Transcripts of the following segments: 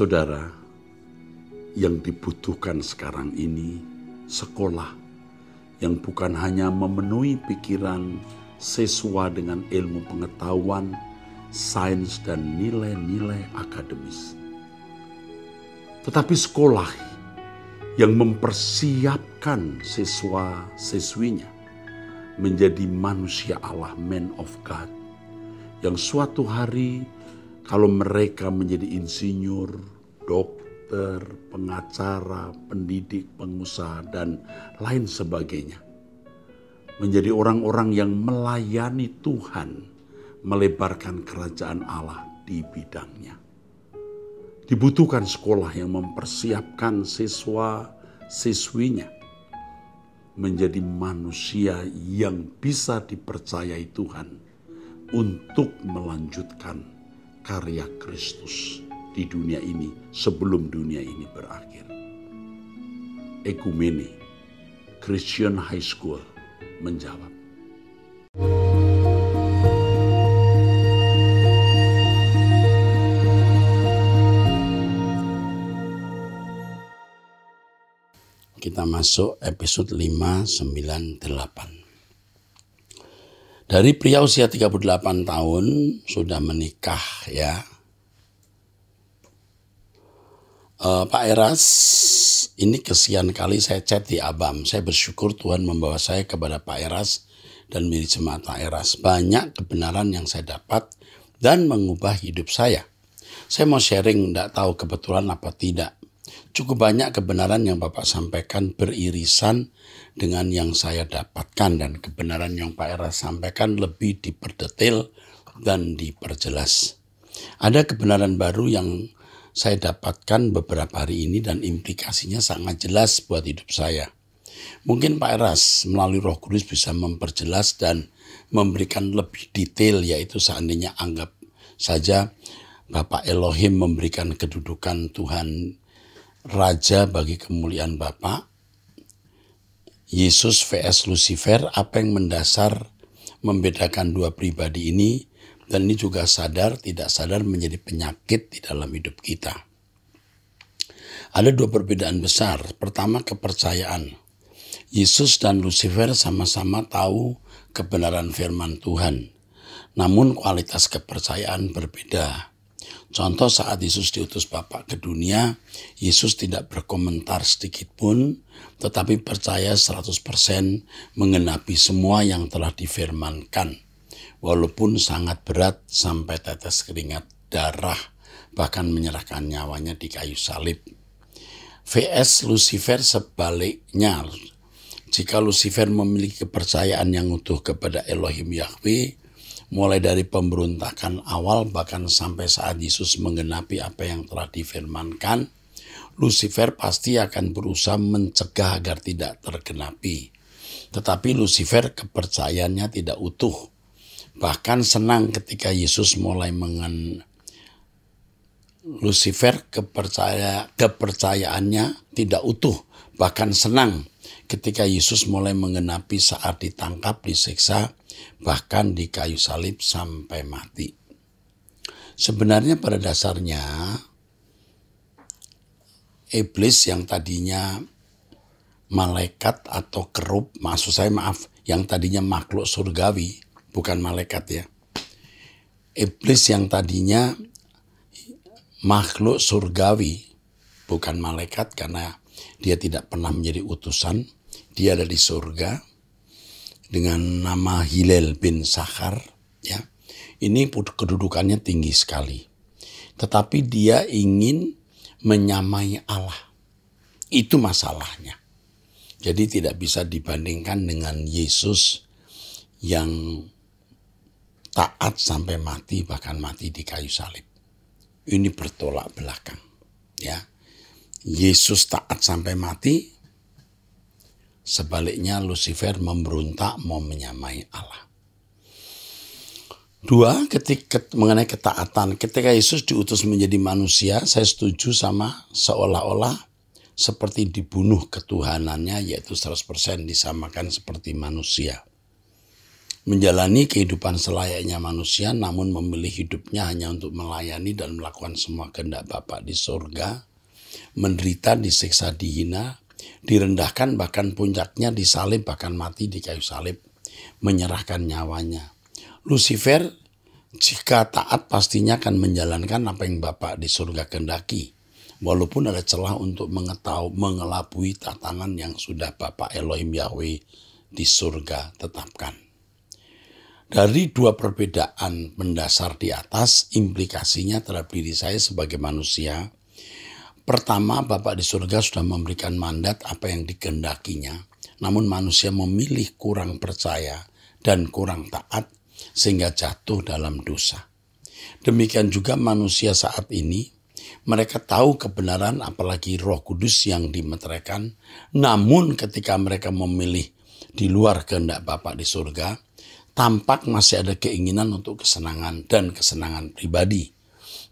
Saudara, yang dibutuhkan sekarang ini sekolah yang bukan hanya memenuhi pikiran sesuai dengan ilmu pengetahuan, sains, dan nilai-nilai akademis, tetapi sekolah yang mempersiapkan siswa-siswinya menjadi manusia Allah, man of God, yang suatu hari kalau mereka menjadi insinyur, dokter, pengacara, pendidik, pengusaha, dan lain sebagainya. Menjadi orang-orang yang melayani Tuhan, melebarkan kerajaan Allah di bidangnya. Dibutuhkan sekolah yang mempersiapkan siswa-siswinya menjadi manusia yang bisa dipercayai Tuhan untuk melanjutkan karya Kristus di dunia ini sebelum dunia ini berakhir. Ekumeni Christian High School menjawab. Kita masuk episode 598. Dari pria usia 38 tahun sudah menikah ya. Uh, Pak Eras, ini kesian kali saya chat di Abam. Saya bersyukur Tuhan membawa saya kepada Pak Eras dan milik jemaat Pak Eras. Banyak kebenaran yang saya dapat dan mengubah hidup saya. Saya mau sharing, tidak tahu kebetulan apa tidak cukup banyak kebenaran yang Bapak sampaikan beririsan dengan yang saya dapatkan dan kebenaran yang Pak Era sampaikan lebih diperdetail dan diperjelas. Ada kebenaran baru yang saya dapatkan beberapa hari ini dan implikasinya sangat jelas buat hidup saya. Mungkin Pak Eras melalui Roh Kudus bisa memperjelas dan memberikan lebih detail yaitu seandainya anggap saja Bapak Elohim memberikan kedudukan Tuhan raja bagi kemuliaan Bapa, Yesus vs Lucifer, apa yang mendasar membedakan dua pribadi ini dan ini juga sadar tidak sadar menjadi penyakit di dalam hidup kita. Ada dua perbedaan besar. Pertama kepercayaan. Yesus dan Lucifer sama-sama tahu kebenaran firman Tuhan. Namun kualitas kepercayaan berbeda. Contoh saat Yesus diutus Bapak ke dunia, Yesus tidak berkomentar sedikit pun, tetapi percaya 100% mengenapi semua yang telah difirmankan. Walaupun sangat berat sampai tetes keringat darah, bahkan menyerahkan nyawanya di kayu salib. VS Lucifer sebaliknya, jika Lucifer memiliki kepercayaan yang utuh kepada Elohim Yahweh, mulai dari pemberontakan awal bahkan sampai saat Yesus menggenapi apa yang telah difirmankan, Lucifer pasti akan berusaha mencegah agar tidak tergenapi. Tetapi Lucifer kepercayaannya tidak utuh. Bahkan senang ketika Yesus mulai mengen Lucifer kepercaya kepercayaannya tidak utuh, bahkan senang ketika Yesus mulai mengenapi saat ditangkap, disiksa, bahkan di kayu salib sampai mati. Sebenarnya pada dasarnya iblis yang tadinya malaikat atau kerub, maksud saya maaf, yang tadinya makhluk surgawi, bukan malaikat ya. Iblis yang tadinya makhluk surgawi, bukan malaikat karena dia tidak pernah menjadi utusan, dia ada di surga, dengan nama Hilal bin Sakhar ya. Ini kedudukannya tinggi sekali. Tetapi dia ingin menyamai Allah. Itu masalahnya. Jadi tidak bisa dibandingkan dengan Yesus yang taat sampai mati bahkan mati di kayu salib. Ini bertolak belakang, ya. Yesus taat sampai mati, Sebaliknya Lucifer memberontak mau menyamai Allah. Dua, ketika mengenai ketaatan. Ketika Yesus diutus menjadi manusia, saya setuju sama seolah-olah seperti dibunuh ketuhanannya yaitu 100% disamakan seperti manusia. Menjalani kehidupan selayaknya manusia namun memilih hidupnya hanya untuk melayani dan melakukan semua kehendak Bapa di surga, menderita, disiksa, dihina, direndahkan bahkan puncaknya disalib bahkan mati di kayu salib menyerahkan nyawanya. Lucifer jika taat pastinya akan menjalankan apa yang Bapak di surga kendaki Walaupun ada celah untuk mengetahui, mengelabui tatanan yang sudah Bapak Elohim Yahweh di surga tetapkan. Dari dua perbedaan mendasar di atas, implikasinya terhadap diri saya sebagai manusia Pertama, Bapak di surga sudah memberikan mandat apa yang digendakinya, namun manusia memilih kurang percaya dan kurang taat sehingga jatuh dalam dosa. Demikian juga manusia saat ini, mereka tahu kebenaran apalagi roh kudus yang dimeteraikan, namun ketika mereka memilih di luar kehendak Bapak di surga, tampak masih ada keinginan untuk kesenangan dan kesenangan pribadi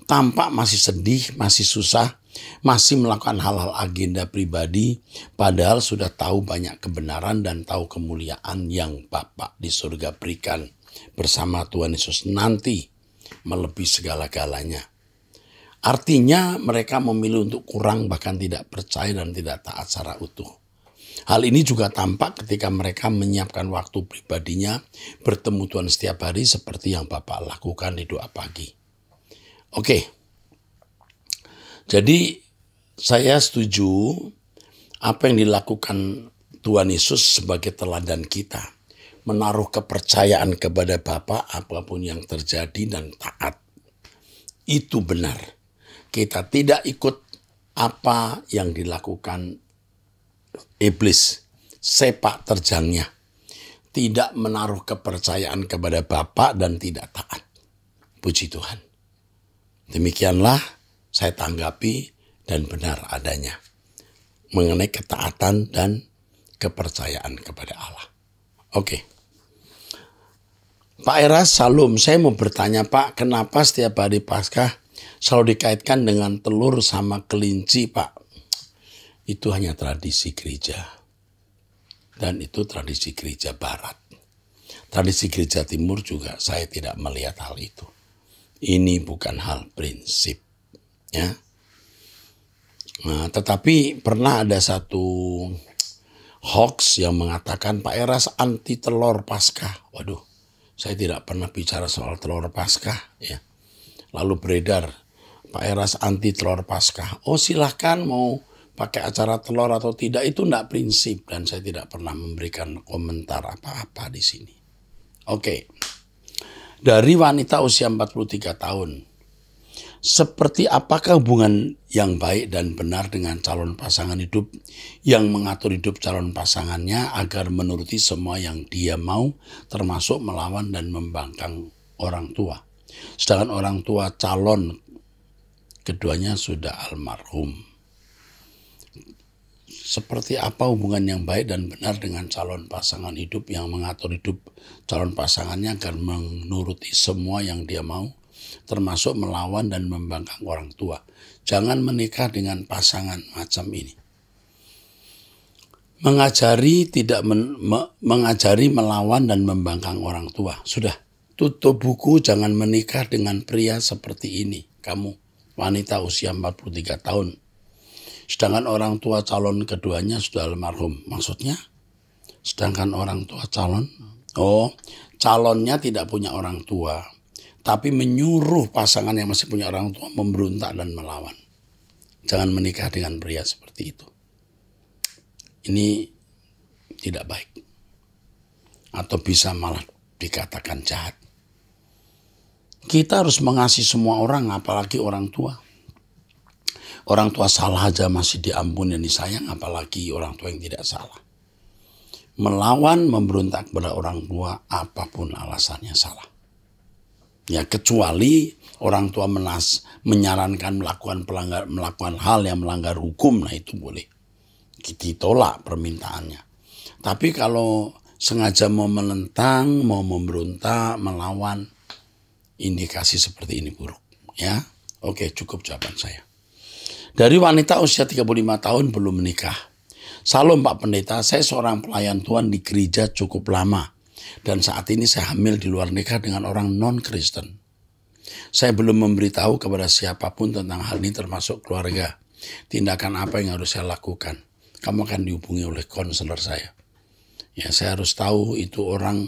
tampak masih sedih, masih susah, masih melakukan hal-hal agenda pribadi, padahal sudah tahu banyak kebenaran dan tahu kemuliaan yang Bapak di surga berikan bersama Tuhan Yesus nanti melebihi segala-galanya. Artinya mereka memilih untuk kurang bahkan tidak percaya dan tidak taat secara utuh. Hal ini juga tampak ketika mereka menyiapkan waktu pribadinya bertemu Tuhan setiap hari seperti yang Bapak lakukan di doa pagi. Oke. Jadi saya setuju apa yang dilakukan Tuhan Yesus sebagai teladan kita. Menaruh kepercayaan kepada Bapa apapun yang terjadi dan taat. Itu benar. Kita tidak ikut apa yang dilakukan iblis. Sepak terjangnya. Tidak menaruh kepercayaan kepada Bapa dan tidak taat. Puji Tuhan. Demikianlah saya tanggapi dan benar adanya mengenai ketaatan dan kepercayaan kepada Allah. Oke. Okay. Pak Eras, salam. Saya mau bertanya Pak, kenapa setiap hari Paskah selalu dikaitkan dengan telur sama kelinci Pak? Itu hanya tradisi gereja. Dan itu tradisi gereja barat. Tradisi gereja timur juga saya tidak melihat hal itu. Ini bukan hal prinsip. Ya. Nah, tetapi pernah ada satu hoax yang mengatakan Pak Eras anti telur pasca. Waduh, saya tidak pernah bicara soal telur pasca. Ya. Lalu beredar Pak Eras anti telur pasca. Oh silahkan mau pakai acara telur atau tidak itu tidak prinsip dan saya tidak pernah memberikan komentar apa-apa di sini. Oke. Okay dari wanita usia 43 tahun. Seperti apakah hubungan yang baik dan benar dengan calon pasangan hidup yang mengatur hidup calon pasangannya agar menuruti semua yang dia mau termasuk melawan dan membangkang orang tua. Sedangkan orang tua calon keduanya sudah almarhum seperti apa hubungan yang baik dan benar dengan calon pasangan hidup yang mengatur hidup calon pasangannya agar menuruti semua yang dia mau, termasuk melawan dan membangkang orang tua. Jangan menikah dengan pasangan macam ini. Mengajari tidak men, me, mengajari melawan dan membangkang orang tua. Sudah, tutup buku jangan menikah dengan pria seperti ini. Kamu wanita usia 43 tahun Sedangkan orang tua calon keduanya sudah almarhum. Maksudnya? Sedangkan orang tua calon, oh, calonnya tidak punya orang tua, tapi menyuruh pasangan yang masih punya orang tua memberontak dan melawan. Jangan menikah dengan pria seperti itu. Ini tidak baik. Atau bisa malah dikatakan jahat. Kita harus mengasihi semua orang, apalagi orang tua. Orang tua salah aja masih diampuni dan disayang, apalagi orang tua yang tidak salah. Melawan, memberontak kepada orang tua, apapun alasannya salah. Ya, kecuali orang tua menas, menyarankan melakukan pelanggar, melakukan hal yang melanggar hukum, nah itu boleh. Kita tolak permintaannya. Tapi kalau sengaja mau menentang, mau memberontak, melawan, indikasi seperti ini buruk. Ya, oke cukup jawaban saya. Dari wanita usia 35 tahun belum menikah. Salam Pak Pendeta, saya seorang pelayan Tuhan di gereja cukup lama. Dan saat ini saya hamil di luar nikah dengan orang non-Kristen. Saya belum memberitahu kepada siapapun tentang hal ini termasuk keluarga. Tindakan apa yang harus saya lakukan? Kamu akan dihubungi oleh konselor saya. Ya, saya harus tahu itu orang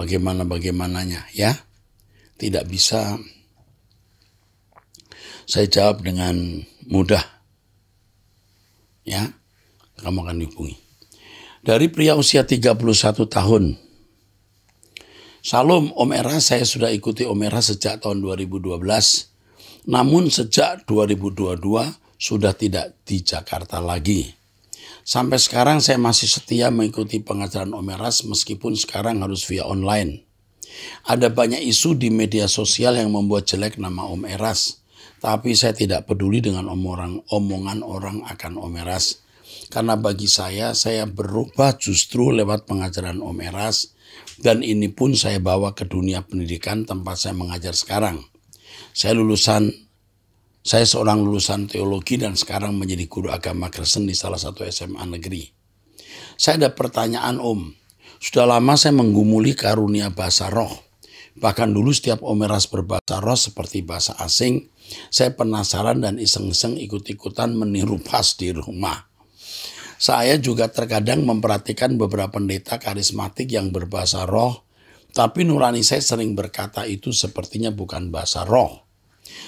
bagaimana-bagaimananya ya. Tidak bisa saya jawab dengan mudah. Ya, kamu akan dihubungi. Dari pria usia 31 tahun. Salom Om Era, saya sudah ikuti Om Era sejak tahun 2012. Namun sejak 2022 sudah tidak di Jakarta lagi. Sampai sekarang saya masih setia mengikuti pengajaran Om Eras meskipun sekarang harus via online. Ada banyak isu di media sosial yang membuat jelek nama Om Eras. Tapi saya tidak peduli dengan omongan, omongan orang akan Om Eras. Karena bagi saya, saya berubah justru lewat pengajaran Om Eras. Dan ini pun saya bawa ke dunia pendidikan tempat saya mengajar sekarang. Saya lulusan, saya seorang lulusan teologi dan sekarang menjadi guru agama Kristen di salah satu SMA negeri. Saya ada pertanyaan Om, sudah lama saya menggumuli karunia bahasa roh. Bahkan dulu setiap Om Eras berbahasa roh seperti bahasa asing, saya penasaran dan iseng-iseng ikut-ikutan meniru pas di rumah. Saya juga terkadang memperhatikan beberapa pendeta karismatik yang berbahasa roh, tapi nurani saya sering berkata itu sepertinya bukan bahasa roh.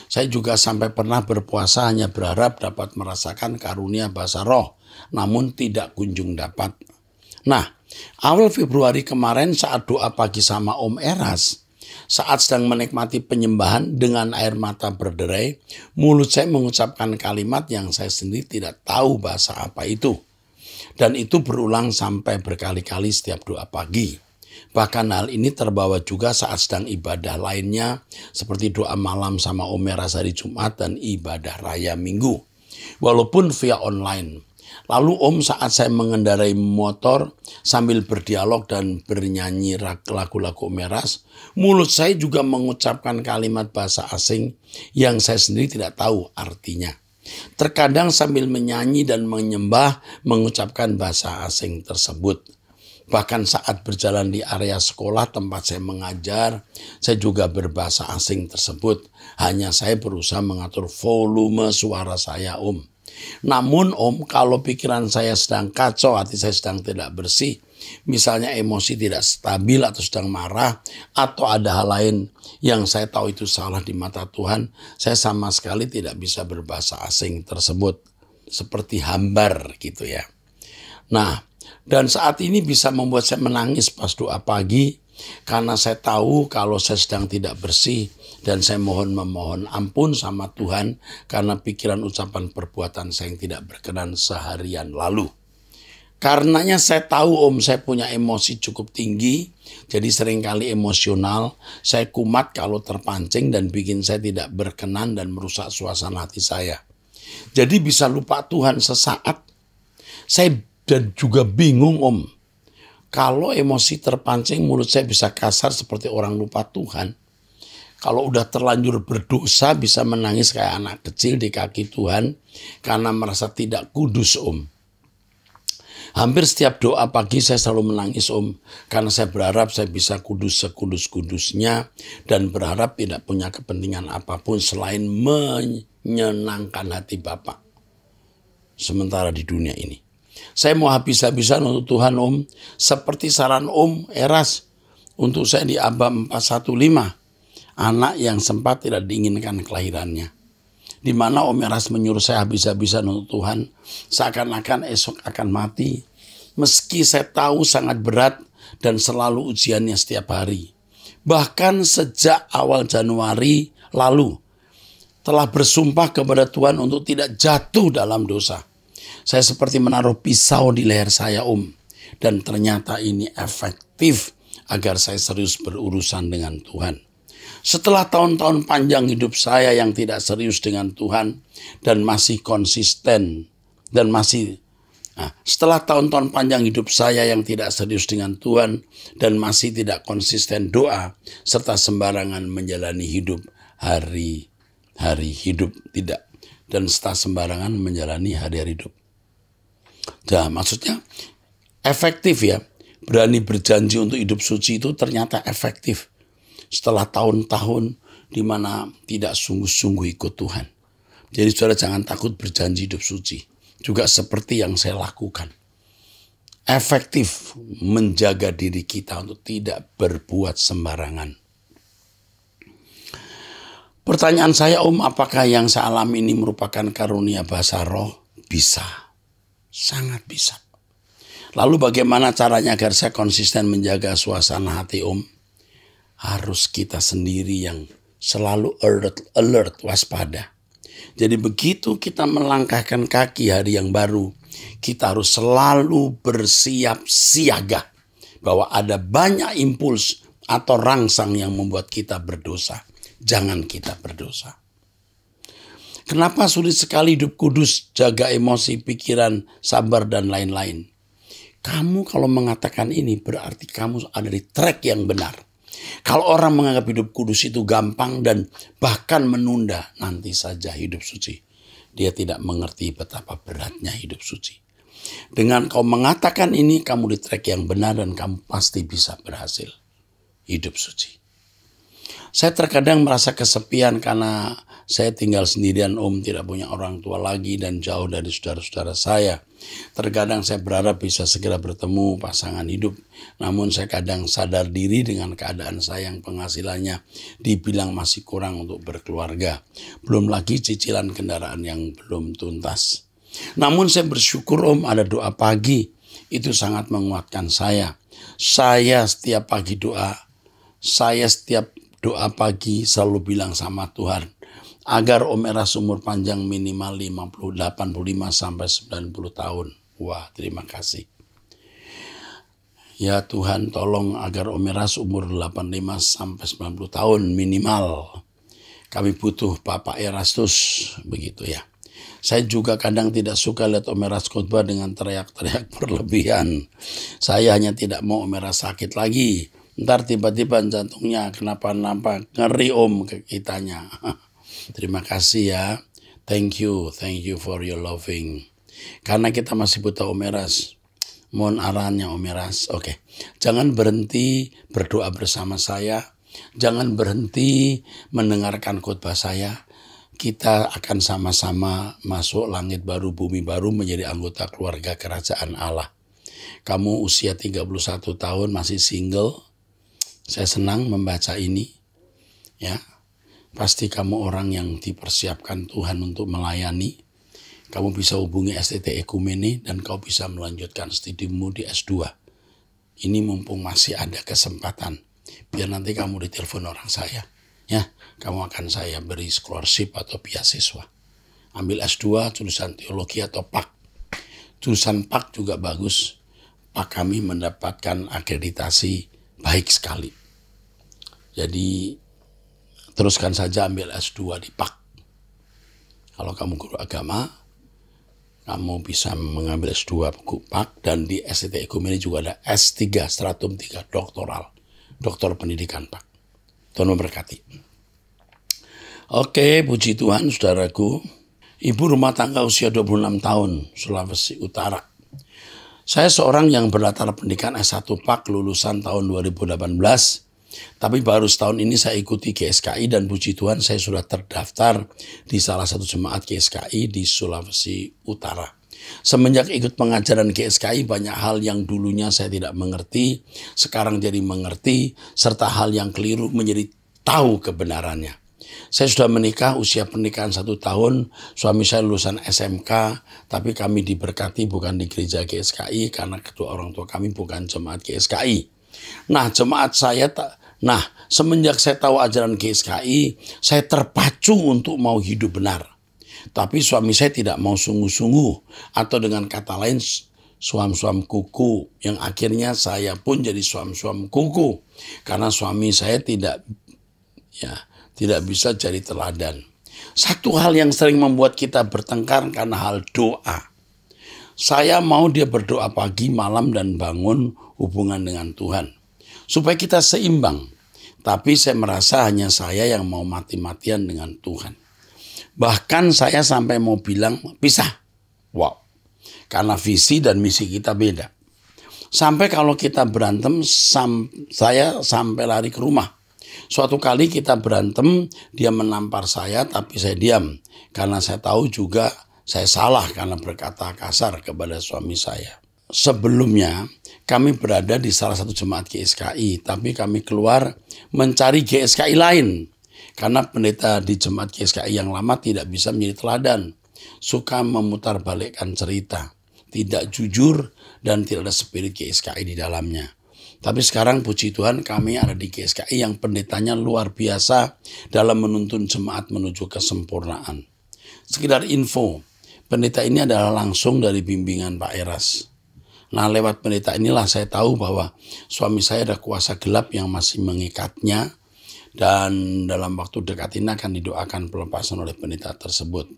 Saya juga sampai pernah berpuasa hanya berharap dapat merasakan karunia bahasa roh, namun tidak kunjung dapat. Nah, awal Februari kemarin saat doa pagi sama Om Eras, saat sedang menikmati penyembahan dengan air mata berderai, mulut saya mengucapkan kalimat yang saya sendiri tidak tahu bahasa apa itu. Dan itu berulang sampai berkali-kali setiap doa pagi. Bahkan hal ini terbawa juga saat sedang ibadah lainnya seperti doa malam sama Omer Azari Jumat dan ibadah raya minggu. Walaupun via online, Lalu Om saat saya mengendarai motor sambil berdialog dan bernyanyi lagu-lagu meras, mulut saya juga mengucapkan kalimat bahasa asing yang saya sendiri tidak tahu artinya. Terkadang sambil menyanyi dan menyembah mengucapkan bahasa asing tersebut. Bahkan saat berjalan di area sekolah tempat saya mengajar, saya juga berbahasa asing tersebut. Hanya saya berusaha mengatur volume suara saya, Om. Namun Om, kalau pikiran saya sedang kacau, hati saya sedang tidak bersih, misalnya emosi tidak stabil atau sedang marah, atau ada hal lain yang saya tahu itu salah di mata Tuhan, saya sama sekali tidak bisa berbahasa asing tersebut. Seperti hambar gitu ya. Nah, dan saat ini bisa membuat saya menangis pas doa pagi, karena saya tahu kalau saya sedang tidak bersih, dan saya mohon memohon ampun sama Tuhan karena pikiran ucapan perbuatan saya yang tidak berkenan seharian lalu. Karenanya saya tahu om saya punya emosi cukup tinggi, jadi seringkali emosional, saya kumat kalau terpancing dan bikin saya tidak berkenan dan merusak suasana hati saya. Jadi bisa lupa Tuhan sesaat, saya dan juga bingung om, kalau emosi terpancing mulut saya bisa kasar seperti orang lupa Tuhan, kalau udah terlanjur berdosa bisa menangis kayak anak kecil di kaki Tuhan karena merasa tidak kudus om. Hampir setiap doa pagi saya selalu menangis om karena saya berharap saya bisa kudus sekudus-kudusnya dan berharap tidak punya kepentingan apapun selain menyenangkan hati Bapak. Sementara di dunia ini. Saya mau habis-habisan untuk Tuhan om seperti saran om Eras untuk saya di Abba 415 anak yang sempat tidak diinginkan kelahirannya. Di mana Om Eras menyuruh saya habis-habisan untuk Tuhan, seakan-akan esok akan mati. Meski saya tahu sangat berat dan selalu ujiannya setiap hari. Bahkan sejak awal Januari lalu, telah bersumpah kepada Tuhan untuk tidak jatuh dalam dosa. Saya seperti menaruh pisau di leher saya, Om. Dan ternyata ini efektif agar saya serius berurusan dengan Tuhan. Setelah tahun-tahun panjang hidup saya yang tidak serius dengan Tuhan dan masih konsisten dan masih Nah, setelah tahun-tahun panjang hidup saya yang tidak serius dengan Tuhan dan masih tidak konsisten doa serta sembarangan menjalani hidup hari-hari hidup tidak dan setelah sembarangan menjalani hari-hari hidup. Nah, maksudnya efektif ya. Berani berjanji untuk hidup suci itu ternyata efektif setelah tahun-tahun di mana tidak sungguh-sungguh ikut Tuhan. Jadi saudara jangan takut berjanji hidup suci. Juga seperti yang saya lakukan. Efektif menjaga diri kita untuk tidak berbuat sembarangan. Pertanyaan saya om apakah yang saya alami ini merupakan karunia bahasa roh? Bisa. Sangat bisa. Lalu bagaimana caranya agar saya konsisten menjaga suasana hati om? harus kita sendiri yang selalu alert, alert waspada. Jadi begitu kita melangkahkan kaki hari yang baru, kita harus selalu bersiap siaga bahwa ada banyak impuls atau rangsang yang membuat kita berdosa. Jangan kita berdosa. Kenapa sulit sekali hidup kudus, jaga emosi, pikiran, sabar, dan lain-lain? Kamu kalau mengatakan ini berarti kamu ada di track yang benar. Kalau orang menganggap hidup kudus itu gampang dan bahkan menunda nanti saja hidup suci, dia tidak mengerti betapa beratnya hidup suci. Dengan kau mengatakan ini, kamu di track yang benar dan kamu pasti bisa berhasil. Hidup suci. Saya terkadang merasa kesepian karena saya tinggal sendirian om, tidak punya orang tua lagi dan jauh dari saudara-saudara saya. Terkadang saya berharap bisa segera bertemu pasangan hidup, namun saya kadang sadar diri dengan keadaan saya yang penghasilannya dibilang masih kurang untuk berkeluarga. Belum lagi cicilan kendaraan yang belum tuntas. Namun saya bersyukur om ada doa pagi, itu sangat menguatkan saya. Saya setiap pagi doa, saya setiap doa pagi selalu bilang sama Tuhan, agar Om sumur panjang minimal 50, 85 sampai 90 tahun. Wah, terima kasih. Ya Tuhan tolong agar Om Eras umur 85 sampai 90 tahun minimal. Kami butuh Bapak Erastus begitu ya. Saya juga kadang tidak suka lihat Om Eras khotbah dengan teriak-teriak berlebihan. Saya hanya tidak mau Om sakit lagi. Ntar tiba-tiba jantungnya kenapa-napa ngeri om ke kitanya. Terima kasih ya. Thank you, thank you for your loving. Karena kita masih buta omeras. Mohon arahannya omeras. Oke. Okay. Jangan berhenti berdoa bersama saya. Jangan berhenti mendengarkan khotbah saya. Kita akan sama-sama masuk langit baru, bumi baru menjadi anggota keluarga kerajaan Allah. Kamu usia 31 tahun masih single. Saya senang membaca ini. Ya, Pasti kamu orang yang dipersiapkan Tuhan untuk melayani. Kamu bisa hubungi STT Ekumene dan kau bisa melanjutkan studimu di S2. Ini mumpung masih ada kesempatan. Biar nanti kamu ditelepon orang saya. Ya, kamu akan saya beri scholarship atau beasiswa. Ambil S2 tulisan teologi atau PAK. Tulisan PAK juga bagus. PAK kami mendapatkan akreditasi baik sekali. Jadi teruskan saja ambil S2 di PAK. Kalau kamu guru agama, kamu bisa mengambil S2 buku PAK dan di STT Ekumeni juga ada S3 stratum 3 doktoral, doktor pendidikan PAK. Tuhan memberkati. Oke, puji Tuhan saudaraku. Ibu rumah tangga usia 26 tahun, Sulawesi Utara. Saya seorang yang berlatar pendidikan S1 PAK lulusan tahun 2018 tapi baru setahun ini saya ikuti GSKI dan puji Tuhan saya sudah terdaftar di salah satu jemaat GSKI di Sulawesi Utara. Semenjak ikut pengajaran GSKI banyak hal yang dulunya saya tidak mengerti, sekarang jadi mengerti, serta hal yang keliru menjadi tahu kebenarannya. Saya sudah menikah, usia pernikahan satu tahun, suami saya lulusan SMK, tapi kami diberkati bukan di gereja GSKI karena kedua orang tua kami bukan jemaat GSKI. Nah, jemaat saya tak Nah, semenjak saya tahu ajaran KSKI, saya terpacu untuk mau hidup benar. Tapi suami saya tidak mau sungguh-sungguh atau dengan kata lain suam-suam kuku yang akhirnya saya pun jadi suam-suam kuku karena suami saya tidak ya tidak bisa jadi teladan. Satu hal yang sering membuat kita bertengkar karena hal doa. Saya mau dia berdoa pagi, malam, dan bangun hubungan dengan Tuhan supaya kita seimbang. Tapi saya merasa hanya saya yang mau mati-matian dengan Tuhan. Bahkan saya sampai mau bilang pisah. Wow. Karena visi dan misi kita beda. Sampai kalau kita berantem, sam saya sampai lari ke rumah. Suatu kali kita berantem, dia menampar saya tapi saya diam. Karena saya tahu juga saya salah karena berkata kasar kepada suami saya sebelumnya kami berada di salah satu jemaat GSKI, tapi kami keluar mencari GSKI lain karena pendeta di jemaat GSKI yang lama tidak bisa menjadi teladan, suka memutar balikkan cerita, tidak jujur dan tidak ada spirit GSKI di dalamnya. Tapi sekarang puji Tuhan kami ada di GSKI yang pendetanya luar biasa dalam menuntun jemaat menuju kesempurnaan. Sekedar info, pendeta ini adalah langsung dari bimbingan Pak Eras. Nah lewat pendeta inilah saya tahu bahwa suami saya ada kuasa gelap yang masih mengikatnya dan dalam waktu dekat ini akan didoakan pelepasan oleh pendeta tersebut.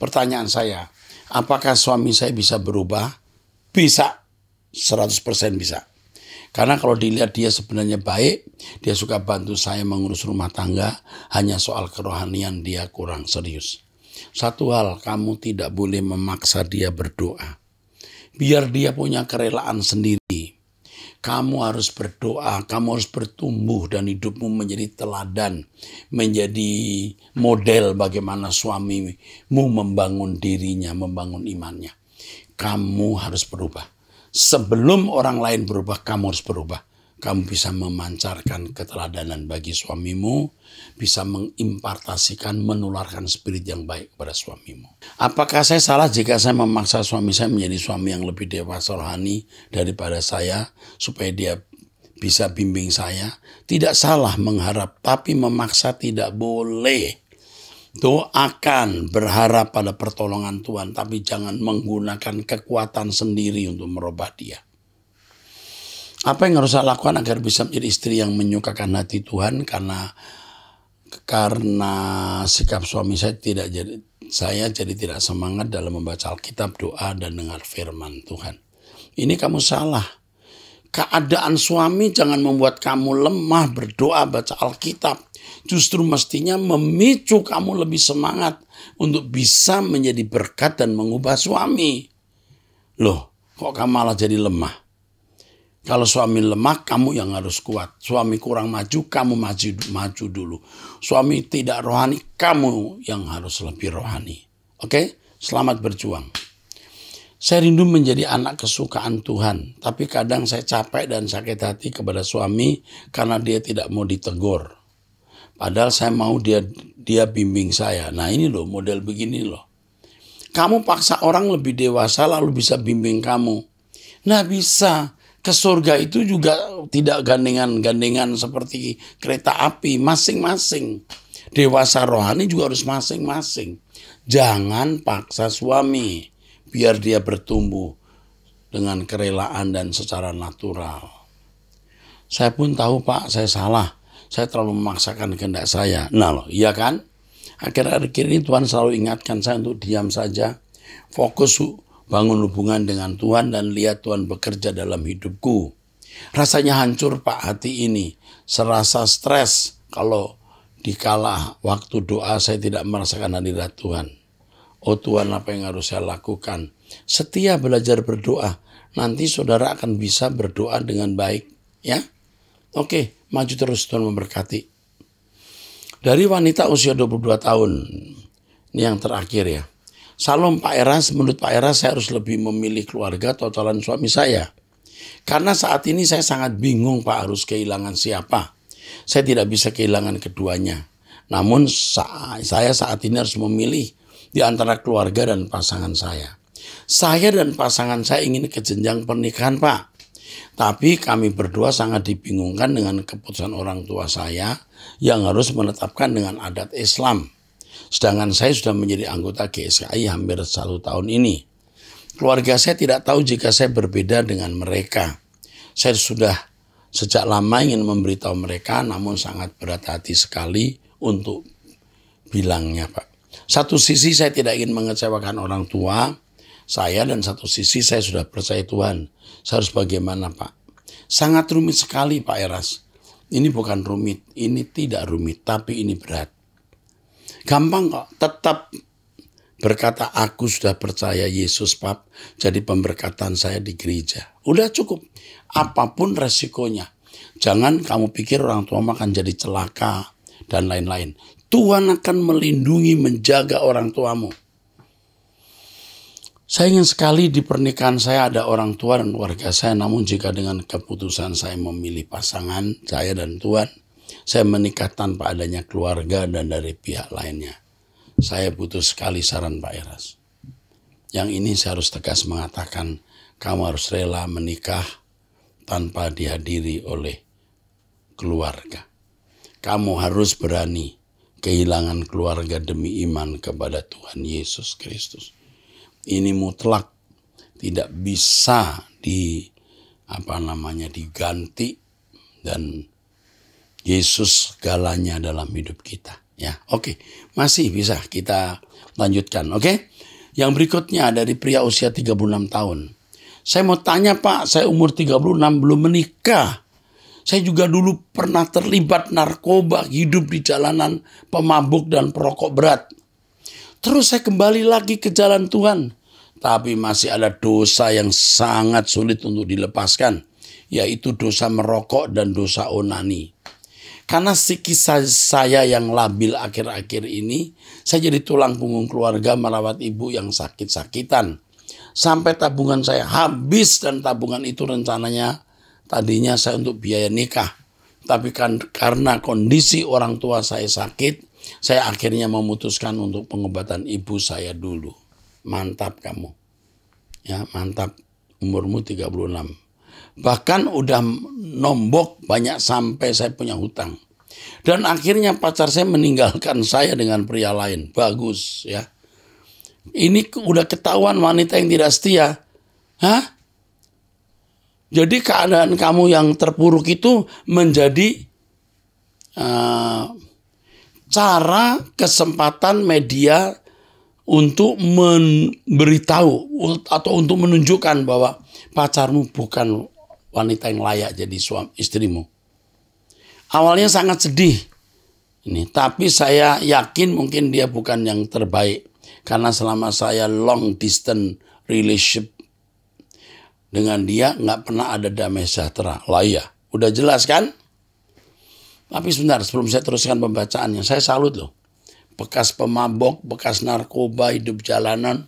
Pertanyaan saya, apakah suami saya bisa berubah? Bisa, 100% bisa. Karena kalau dilihat dia sebenarnya baik, dia suka bantu saya mengurus rumah tangga, hanya soal kerohanian dia kurang serius. Satu hal, kamu tidak boleh memaksa dia berdoa biar dia punya kerelaan sendiri. Kamu harus berdoa, kamu harus bertumbuh dan hidupmu menjadi teladan, menjadi model bagaimana suamimu membangun dirinya, membangun imannya. Kamu harus berubah. Sebelum orang lain berubah, kamu harus berubah. Kamu bisa memancarkan keteladanan bagi suamimu, bisa mengimpartasikan, menularkan spirit yang baik kepada suamimu. Apakah saya salah jika saya memaksa suami saya menjadi suami yang lebih dewasa rohani daripada saya, supaya dia bisa bimbing saya? Tidak salah mengharap, tapi memaksa tidak boleh doakan, berharap pada pertolongan Tuhan, tapi jangan menggunakan kekuatan sendiri untuk merubah dia. Apa yang harus saya lakukan agar bisa menjadi istri yang menyukakan hati Tuhan karena karena sikap suami saya tidak jadi saya jadi tidak semangat dalam membaca Alkitab, doa dan dengar firman Tuhan. Ini kamu salah. Keadaan suami jangan membuat kamu lemah berdoa baca Alkitab justru mestinya memicu kamu lebih semangat untuk bisa menjadi berkat dan mengubah suami. Loh, kok kamu malah jadi lemah? Kalau suami lemah, kamu yang harus kuat. Suami kurang maju, kamu maju, maju dulu. Suami tidak rohani, kamu yang harus lebih rohani. Oke, selamat berjuang. Saya rindu menjadi anak kesukaan Tuhan, tapi kadang saya capek dan sakit hati kepada suami karena dia tidak mau ditegur. Padahal saya mau dia dia bimbing saya. Nah ini loh model begini loh. Kamu paksa orang lebih dewasa lalu bisa bimbing kamu. Nah bisa ke surga itu juga tidak gandengan-gandengan seperti kereta api masing-masing. Dewasa rohani juga harus masing-masing. Jangan paksa suami biar dia bertumbuh dengan kerelaan dan secara natural. Saya pun tahu Pak, saya salah. Saya terlalu memaksakan kehendak saya. Nah loh, iya kan? Akhir-akhir ini Tuhan selalu ingatkan saya untuk diam saja. Fokus bangun hubungan dengan Tuhan dan lihat Tuhan bekerja dalam hidupku. Rasanya hancur Pak hati ini, serasa stres kalau dikalah waktu doa saya tidak merasakan hadirat Tuhan. Oh Tuhan apa yang harus saya lakukan? Setia belajar berdoa, nanti saudara akan bisa berdoa dengan baik ya. Oke, maju terus Tuhan memberkati. Dari wanita usia 22 tahun, ini yang terakhir ya. Salam Pak Eras, menurut Pak Eras saya harus lebih memilih keluarga atau calon suami saya. Karena saat ini saya sangat bingung Pak harus kehilangan siapa. Saya tidak bisa kehilangan keduanya. Namun saya saat ini harus memilih di antara keluarga dan pasangan saya. Saya dan pasangan saya ingin ke jenjang pernikahan Pak. Tapi kami berdua sangat dibingungkan dengan keputusan orang tua saya yang harus menetapkan dengan adat Islam. Sedangkan saya sudah menjadi anggota GSKI hampir satu tahun ini. Keluarga saya tidak tahu jika saya berbeda dengan mereka. Saya sudah sejak lama ingin memberitahu mereka, namun sangat berat hati sekali untuk bilangnya, Pak. Satu sisi saya tidak ingin mengecewakan orang tua saya dan satu sisi saya sudah percaya Tuhan. Saya harus bagaimana, Pak? Sangat rumit sekali, Pak Eras. Ini bukan rumit, ini tidak rumit, tapi ini berat. Gampang kok, tetap berkata aku sudah percaya Yesus Pap, jadi pemberkatan saya di gereja. Udah cukup, apapun resikonya. Jangan kamu pikir orang tua akan jadi celaka dan lain-lain. Tuhan akan melindungi, menjaga orang tuamu. Saya ingin sekali di pernikahan saya ada orang tua dan keluarga saya, namun jika dengan keputusan saya memilih pasangan, saya dan Tuhan, saya menikah tanpa adanya keluarga dan dari pihak lainnya. Saya butuh sekali saran Pak Eras. Yang ini saya harus tegas mengatakan, kamu harus rela menikah tanpa dihadiri oleh keluarga. Kamu harus berani kehilangan keluarga demi iman kepada Tuhan Yesus Kristus. Ini mutlak tidak bisa di apa namanya diganti dan Yesus segalanya dalam hidup kita. Ya, oke. Okay. Masih bisa kita lanjutkan, oke? Okay? Yang berikutnya dari pria usia 36 tahun. Saya mau tanya Pak, saya umur 36 belum menikah. Saya juga dulu pernah terlibat narkoba, hidup di jalanan pemabuk dan perokok berat. Terus saya kembali lagi ke jalan Tuhan. Tapi masih ada dosa yang sangat sulit untuk dilepaskan. Yaitu dosa merokok dan dosa onani. Karena psikis saya yang labil akhir-akhir ini, saya jadi tulang punggung keluarga merawat ibu yang sakit-sakitan. Sampai tabungan saya habis dan tabungan itu rencananya tadinya saya untuk biaya nikah. Tapi kan karena kondisi orang tua saya sakit, saya akhirnya memutuskan untuk pengobatan ibu saya dulu. Mantap kamu. Ya, mantap. Umurmu 36. Bahkan udah nombok banyak sampai saya punya hutang. Dan akhirnya pacar saya meninggalkan saya dengan pria lain. Bagus ya. Ini udah ketahuan wanita yang tidak setia. Hah? Jadi keadaan kamu yang terpuruk itu menjadi uh, cara kesempatan media untuk memberitahu atau untuk menunjukkan bahwa pacarmu bukan wanita yang layak jadi suami istrimu. Awalnya sangat sedih. Ini, tapi saya yakin mungkin dia bukan yang terbaik karena selama saya long distance relationship dengan dia nggak pernah ada damai sejahtera. Lah iya, udah jelas kan? Tapi sebentar sebelum saya teruskan pembacaannya, saya salut loh. Bekas pemabok, bekas narkoba, hidup jalanan,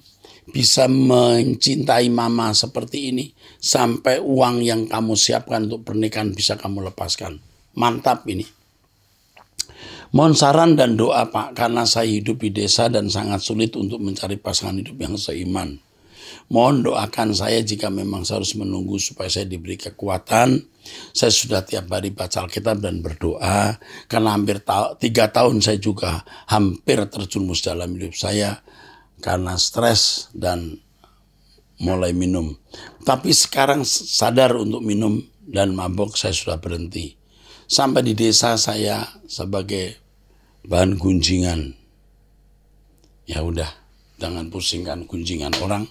bisa mencintai mama seperti ini sampai uang yang kamu siapkan untuk pernikahan bisa kamu lepaskan. Mantap ini. Mohon saran dan doa Pak, karena saya hidup di desa dan sangat sulit untuk mencari pasangan hidup yang seiman. Mohon doakan saya jika memang saya harus menunggu supaya saya diberi kekuatan. Saya sudah tiap hari baca Alkitab dan berdoa. Karena hampir tiga tahun saya juga hampir terjun dalam hidup saya karena stres dan mulai minum. Tapi sekarang sadar untuk minum dan mabok saya sudah berhenti. Sampai di desa saya sebagai bahan gunjingan. Ya udah, jangan pusingkan gunjingan orang.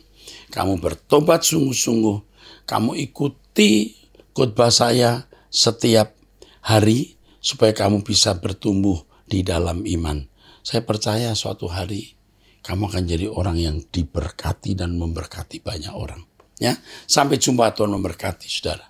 Kamu bertobat sungguh-sungguh. Kamu ikuti khotbah saya setiap hari supaya kamu bisa bertumbuh di dalam iman. Saya percaya suatu hari kamu akan jadi orang yang diberkati dan memberkati banyak orang. Ya, sampai jumpa Tuhan memberkati saudara.